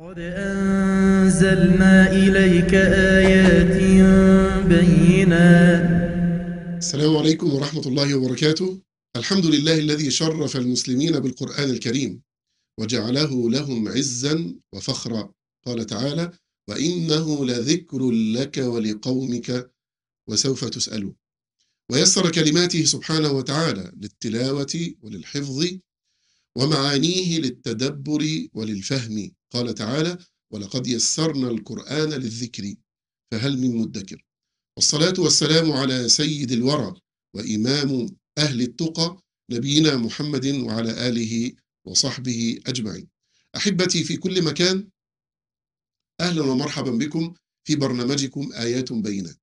قد أنزلنا إليك آيات بينات السلام عليكم ورحمة الله وبركاته الحمد لله الذي شرف المسلمين بالقرآن الكريم وجعله لهم عزا وفخرا قال تعالى وإنه لذكر لك ولقومك وسوف تسألون ويسر كلماته سبحانه وتعالى للتلاوة وللحفظ ومعانيه للتدبر وللفهم قال تعالى ولقد يسرنا القرآن للذكر فهل من مدكر والصلاة والسلام على سيد الورى وإمام أهل التقى نبينا محمد وعلى آله وصحبه أجمعين أحبتي في كل مكان أهلا ومرحبا بكم في برنامجكم آيات بينات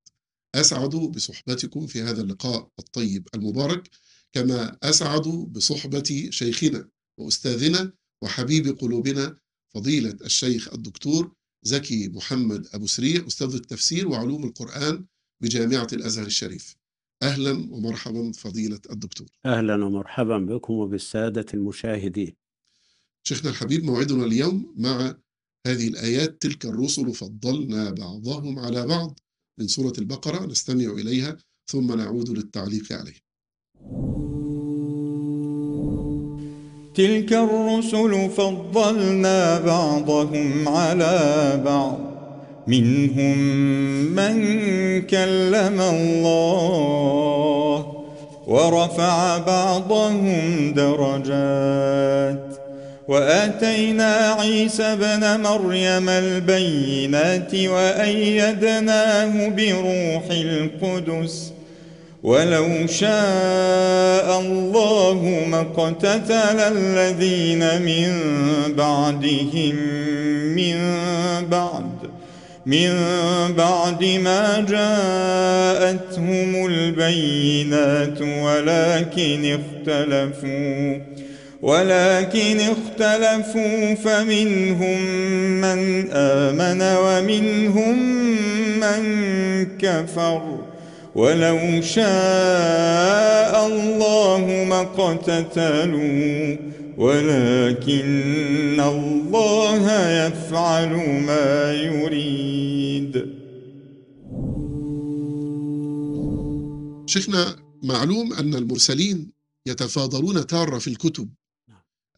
أسعد بصحبتكم في هذا اللقاء الطيب المبارك كما أسعد بصحبة شيخنا وأستاذنا وحبيب قلوبنا فضيلة الشيخ الدكتور زكي محمد أبو سريع أستاذ التفسير وعلوم القرآن بجامعة الأزهر الشريف أهلا ومرحبا فضيلة الدكتور أهلا ومرحبا بكم وبالسادة المشاهدين شيخنا الحبيب موعدنا اليوم مع هذه الآيات تلك الرسل فضلنا بعضهم على بعض من سورة البقرة نستمع إليها ثم نعود للتعليق عليها تلك الرسل فضلنا بعضهم على بعض منهم من كلم الله ورفع بعضهم درجات واتينا عيسى ابن مريم البينات وايدناه بروح القدس ولو شاء الله ما اقتتل الذين من بعدهم من بعد من بعد ما جاءتهم البينات ولكن اختلفوا ولكن اختلفوا فمنهم من آمن ومنهم من كفر ولو شاء الله ما اقتتلوا ولكن الله يفعل ما يريد شيخنا معلوم أن المرسلين يتفاضلون تارة في الكتب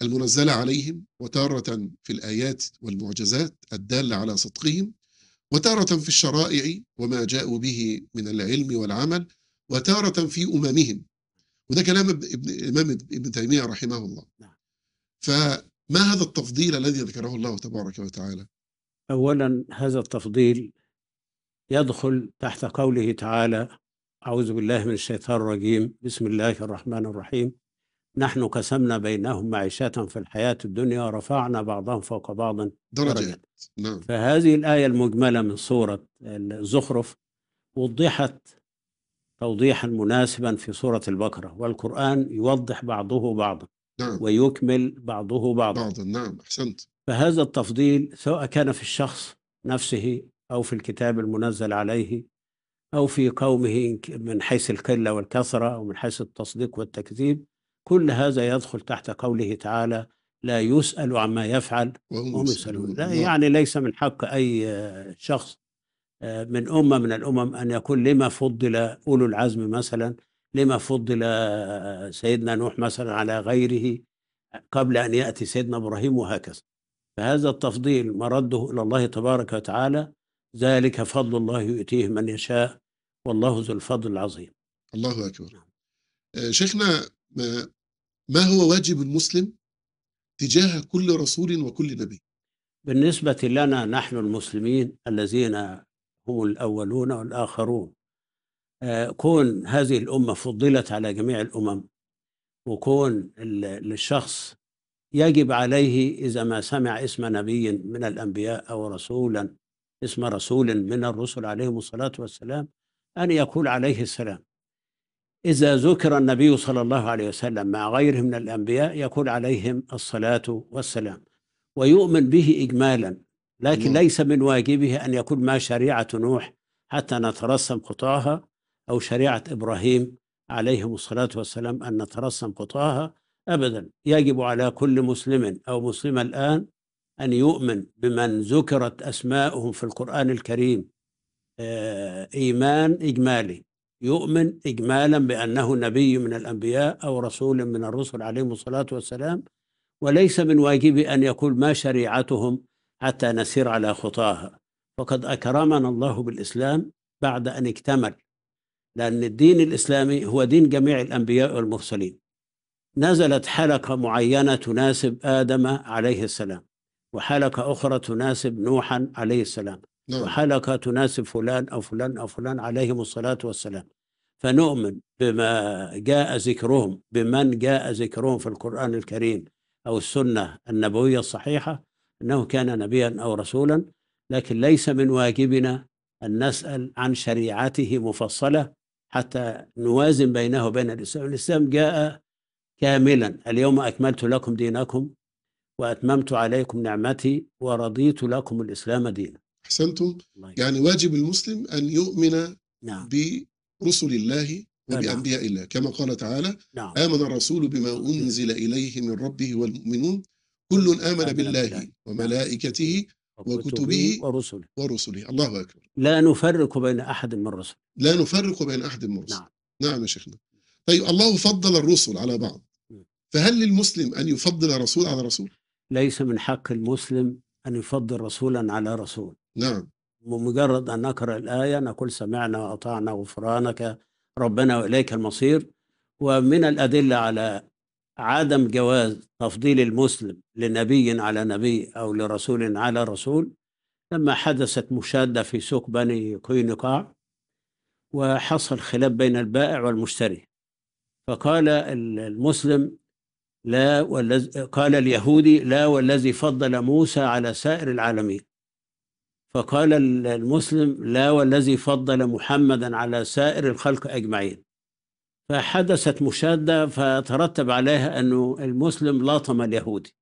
المنزلة عليهم وتارة في الآيات والمعجزات الدالة على صدقهم وتارة في الشرائع وما جاءوا به من العلم والعمل وتارة في أممهم وده كلام ابن الإمام ابن تيمية رحمه الله نعم. فما هذا التفضيل الذي ذكره الله تبارك وتعالى أولا هذا التفضيل يدخل تحت قوله تعالى أعوذ بالله من الشيطان الرجيم بسم الله الرحمن الرحيم نحن قسمنا بينهم معيشتهم في الحياة الدنيا ورفعنا بعضهم فوق بعض درجات نعم فهذه الآية المجملة من سورة الزخرف وضحت توضيحا مناسبا في سورة البقرة والقرآن يوضح بعضه بعضا نعم. ويكمل بعضه بعضا بعضا نعم أحسنت فهذا التفضيل سواء كان في الشخص نفسه أو في الكتاب المنزل عليه أو في قومه من حيث القلة والكثرة أو من حيث التصديق والتكذيب كل هذا يدخل تحت قوله تعالى لا يسأل عما يفعل وهم يسألون لا نعم. يعني ليس من حق أي آه، شخص آه، من أمة من الأمم أن يقول لما فضل أولو العزم مثلا لما فضل آه، سيدنا نوح مثلا على غيره قبل أن يأتي سيدنا إبراهيم وهكذا فهذا التفضيل مرده إلى الله تبارك وتعالى ذلك فضل الله يؤتيه من يشاء والله ذو الفضل العظيم الله أكبر نعم. شيخنا ما هو واجب المسلم تجاه كل رسول وكل نبي بالنسبة لنا نحن المسلمين الذين هم الأولون والآخرون آه، كون هذه الأمة فضلت على جميع الأمم وكون الشخص يجب عليه إذا ما سمع اسم نبي من الأنبياء أو رسولا اسم رسول من الرسل عليهم الصلاة والسلام أن يقول عليه السلام إذا ذكر النبي صلى الله عليه وسلم مع غيره من الأنبياء يقول عليهم الصلاة والسلام ويؤمن به إجمالا لكن نعم. ليس من واجبه أن يكون ما شريعة نوح حتى نترسم قطاها أو شريعة إبراهيم عليهم الصلاة والسلام أن نترسم قطاها أبدا يجب على كل مسلم أو مسلمة الآن أن يؤمن بمن ذكرت أسماؤهم في القرآن الكريم آه، إيمان إجمالي يؤمن إجمالا بأنه نبي من الأنبياء أو رسول من الرسل عليهم الصلاة والسلام وليس من واجبي أن يقول ما شريعتهم حتى نسير على خطاها فقد أكرمنا الله بالإسلام بعد أن اكتمل لأن الدين الإسلامي هو دين جميع الأنبياء والمرسلين نزلت حلقة معينة تناسب آدم عليه السلام وحلقة أخرى تناسب نوحا عليه السلام وحلقة نعم. تناسب فلان أو فلان أو فلان عليهم الصلاة والسلام فنؤمن بما جاء ذكرهم بمن جاء ذكرهم في القرآن الكريم أو السنة النبوية الصحيحة أنه كان نبيا أو رسولا لكن ليس من واجبنا أن نسأل عن شريعته مفصلة حتى نوازن بينه وبين الإسلام الإسلام جاء كاملا اليوم أكملت لكم دينكم وأتممت عليكم نعمتي ورضيت لكم الإسلام دينا أحسنتم يعني واجب المسلم أن يؤمن نعم. برسل الله نعم. وبأنبياء الله كما قال تعالى نعم. آمن الرسول بما أنزل إليه من ربه والمؤمنون كل آمن بالله وملائكته نعم. وكتبه ورسله ورسله الله أكبر لا نفرق بين أحد من الرسل لا نفرق بين أحد من الرسل نعم نعم يا شيخنا طيب الله فضل الرسل على بعض فهل للمسلم أن يفضل رسول على رسول؟ ليس من حق المسلم أن يفضل رسولا على رسول نعم بمجرد أن نقرأ الآية نقول سمعنا وأطعنا غفرانك ربنا وإليك المصير ومن الأدلة على عدم جواز تفضيل المسلم لنبي على نبي أو لرسول على رسول لما حدثت مشادة في سوق بني قينقاع وحصل خلاف بين البائع والمشتري فقال المسلم لا والذي قال اليهودي لا والذي فضل موسى على سائر العالمين فقال المسلم لا والذي فضل محمدا على سائر الخلق أجمعين فحدثت مشادة فترتب عليها أنه المسلم لاطم اليهودي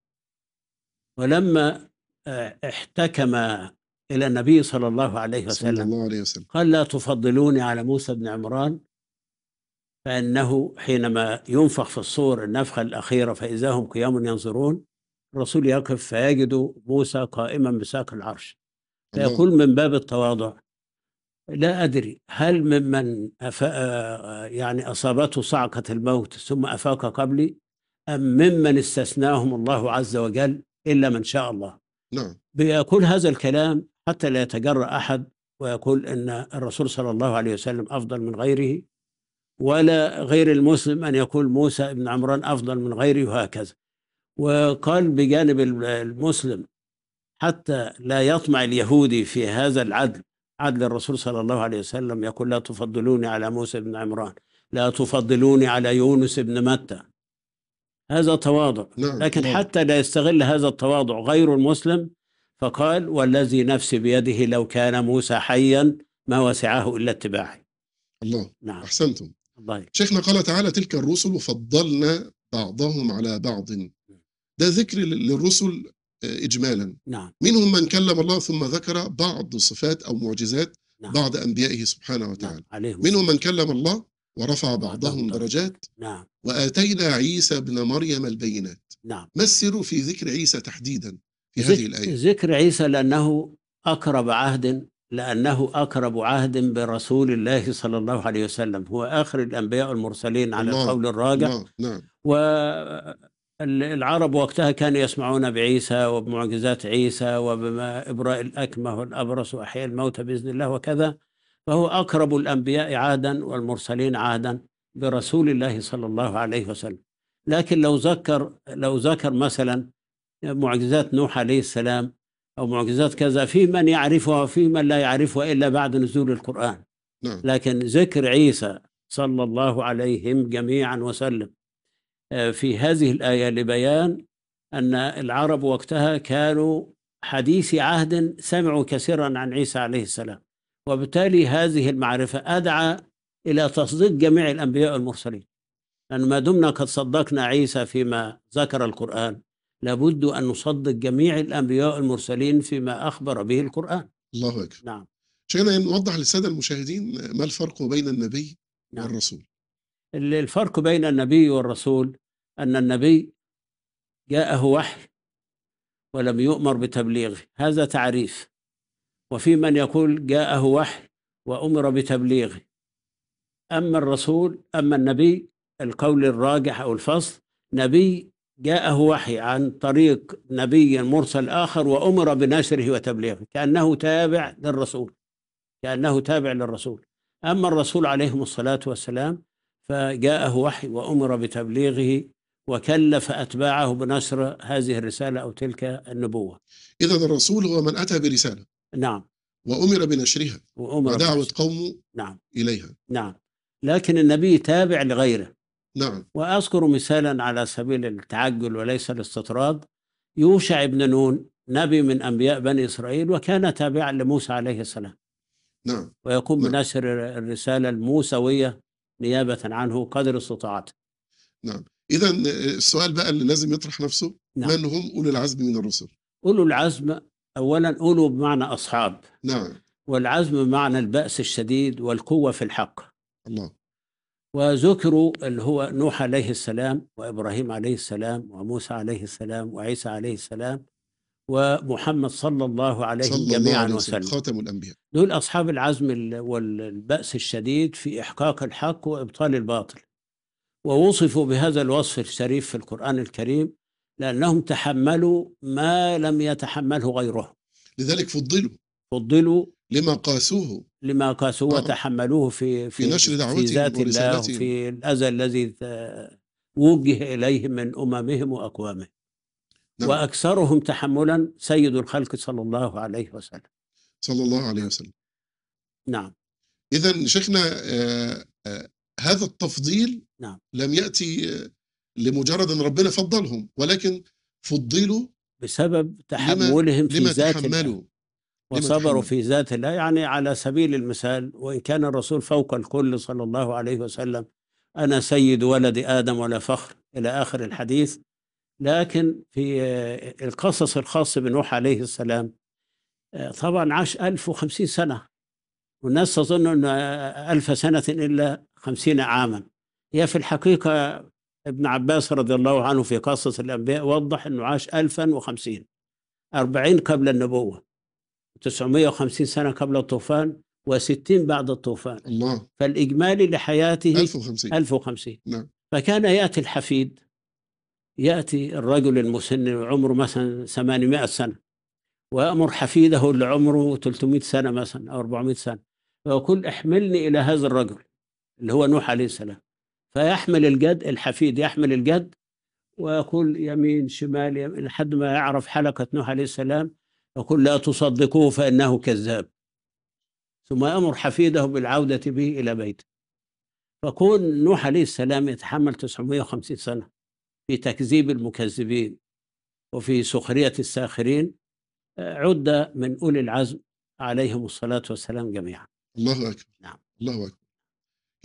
ولما آه، احتكم إلى النبي صلى الله عليه وسلم, صلى الله عليه وسلم. قال لا تفضلوني على موسى بن عمران فأنه حينما ينفخ في الصور النفخة الأخيرة فإذا هم قيام ينظرون الرسول يقف فيجد موسى قائما بساق العرش فيقول من باب التواضع لا أدري هل ممن أف... يعني أصابته صعقة الموت ثم أفاق قبلي أم ممن استثناهم الله عز وجل إلا من شاء الله نعم بيقول هذا الكلام حتى لا يتجرأ أحد ويقول أن الرسول صلى الله عليه وسلم أفضل من غيره ولا غير المسلم أن يقول موسى بن عمران أفضل من غيره وهكذا وقال بجانب المسلم حتى لا يطمع اليهودي في هذا العدل عدل الرسول صلى الله عليه وسلم يقول لا تفضلوني على موسى بن عمران لا تفضلوني على يونس بن متى هذا تواضع نعم. لكن نعم. حتى لا يستغل هذا التواضع غير المسلم فقال والذي نفسي بيده لو كان موسى حيا ما وسعه إلا اتباعي الله نعم. أحسنتم الله شيخنا قال تعالى تلك الرسل فضلنا بعضهم على بعض ده ذكر للرسل إجمالا نعم. منهم من كلم الله ثم ذكر بعض صفات أو معجزات نعم. بعض أنبيائه سبحانه وتعالى نعم. منهم من كلم الله ورفع بعضهم درجات نعم. وآتينا عيسى ابن مريم البينات نعم. ما السر في ذكر عيسى تحديدا في هذه الآية ذكر عيسى لأنه أقرب عهد لأنه أقرب عهد برسول الله صلى الله عليه وسلم هو آخر الأنبياء المرسلين على القول الراجح نعم. نعم. و العرب وقتها كانوا يسمعون بعيسى وبمعجزات عيسى وبما إبراء الأكمه والأبرص وأحياء الموتى بإذن الله وكذا فهو أقرب الأنبياء عادا والمرسلين عادا برسول الله صلى الله عليه وسلم لكن لو ذكر لو ذكر مثلا معجزات نوح عليه السلام أو معجزات كذا في من يعرفها وفي من لا يعرفها إلا بعد نزول القرآن نعم. لكن ذكر عيسى صلى الله عليهم جميعا وسلم آه، في هذه الآية لبيان أن العرب وقتها كانوا حديثي عهد سمعوا كثيرا عن عيسى عليه السلام وبالتالي هذه المعرفة أدعى إلى تصديق جميع الأنبياء المرسلين لأن ما دمنا قد صدقنا عيسى فيما ذكر القرآن لابد أن نصدق جميع الأنبياء المرسلين فيما أخبر به القرآن الله أكبر نعم شكرا نوضح للسادة المشاهدين ما الفرق بين النبي نعم. والرسول الفرق بين النبي والرسول أن النبي جاءه وحي ولم يؤمر بتبليغه هذا تعريف وفي من يقول جاءه وحي وأمر بتبليغه أما الرسول أما النبي القول الراجح أو الفصل نبي جاءه وحي عن طريق نبي مرسل آخر وأمر بنشره وتبليغه كأنه تابع للرسول كأنه تابع للرسول أما الرسول عليهم الصلاة والسلام فجاءه وحي وأمر بتبليغه وكلف أتباعه بنشر هذه الرسالة أو تلك النبوة إذا الرسول هو من أتى برسالة نعم وأمر بنشرها وأمر ودعوة قومه نعم إليها نعم لكن النبي تابع لغيره نعم وأذكر مثالا على سبيل التعجل وليس الاستطراد يوشع بن نون نبي من أنبياء بني إسرائيل وكان تابعا لموسى عليه السلام نعم ويقوم نعم. بنشر الرسالة الموسوية نيابة عنه قدر استطاعته نعم إذا آه، السؤال بقى اللي لازم يطرح نفسه نعم. من هم أولو العزم من الرسل أولو العزم أولا أولو بمعنى أصحاب نعم والعزم بمعنى البأس الشديد والقوة في الحق الله وذكروا اللي هو نوح عليه السلام وإبراهيم عليه السلام وموسى عليه السلام وعيسى عليه السلام ومحمد صلى الله عليه صلى جميعا الله عليه وسلم خاتم الأنبياء دول أصحاب العزم والبأس الشديد في إحقاق الحق وإبطال الباطل ووصفوا بهذا الوصف الشريف في القرآن الكريم لأنهم تحملوا ما لم يتحمله غيرهم لذلك فضلوا فضلوا لما قاسوه لما قاسوه آه. وتحملوه في في, في نشر دعوتهم في ذات الله في الأذى الذي وجه إليهم من أممهم وأقوامهم نعم. وأكثرهم تحملا سيد الخلق صلى الله عليه وسلم صلى الله عليه وسلم نعم إذا شيخنا آه آه هذا التفضيل نعم. لم يأتي آه، لمجرد أن ربنا فضلهم ولكن فضلوا بسبب تحملهم في لما ذات الله وصبروا في ذات الله يعني على سبيل المثال وإن كان الرسول فوق الكل صلى الله عليه وسلم أنا سيد ولد آدم ولا فخر إلى آخر الحديث لكن في آه، القصص الخاصة بنوح عليه السلام آه، طبعا عاش 1050 سنة والناس تظن أن آه، ألف سنة إلا خمسين عاما هي في الحقيقة ابن عباس رضي الله عنه في قصص الأنبياء وضح أنه عاش 1050 40 قبل النبوة 950 سنة قبل الطوفان و60 بعد الطوفان الله فالإجمالي لحياته 1050 1050 نعم فكان يأتي الحفيد يأتي الرجل المسن عمره مثلا 800 سنة ويأمر حفيده اللي عمره 300 سنة مثلا أو 400 سنة ويقول احملني إلى هذا الرجل اللي هو نوح عليه السلام فيحمل الجد الحفيد يحمل الجد ويقول يمين شمال يمين لحد ما يعرف حلقة نوح عليه السلام يقول لا تصدقوه فإنه كذاب ثم يأمر حفيده بالعودة به إلى بيته فكون نوح عليه السلام يتحمل 950 سنة في تكذيب المكذبين وفي سخرية الساخرين عد من أولي العزم عليهم الصلاة والسلام جميعا الله أكبر نعم الله أكبر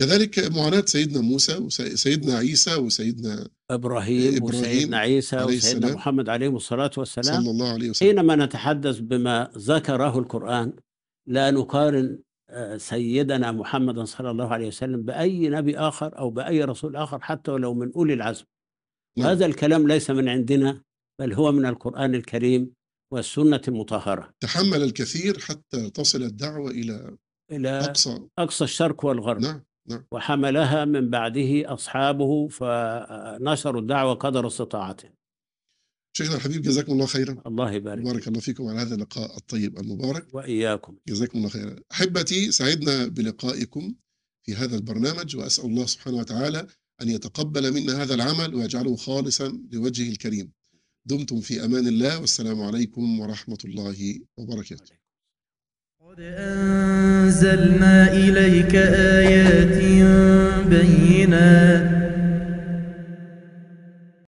كذلك معاناة سيدنا موسى وسيدنا عيسى وسيدنا إبراهيم, إبراهيم وسيدنا عيسى وسيدنا السلام. محمد عليهم الصلاة والسلام صلى الله عليه وسلم حينما نتحدث بما ذكره القرآن لا نقارن آه، سيدنا محمد صلى الله عليه وسلم بأي نبي آخر أو بأي رسول آخر حتى ولو من أولي العزم نعم. هذا الكلام ليس من عندنا بل هو من القرآن الكريم والسنة المطهرة تحمل الكثير حتى تصل الدعوة إلى إلى أقصى, أقصى الشرق والغرب نعم. نعم. وحملها من بعده أصحابه فنشروا الدعوة قدر استطاعتهم شيخنا الحبيب جزاكم الله خيرا الله يبارك بارك الله فيكم على هذا اللقاء الطيب المبارك وإياكم جزاكم الله خيرا أحبتي سعدنا بلقائكم في هذا البرنامج وأسأل الله سبحانه وتعالى أن يتقبل منا هذا العمل ويجعله خالصا لوجهه الكريم دمتم في أمان الله والسلام عليكم ورحمة الله وبركاته قد أنزلنا إليك آيات بينات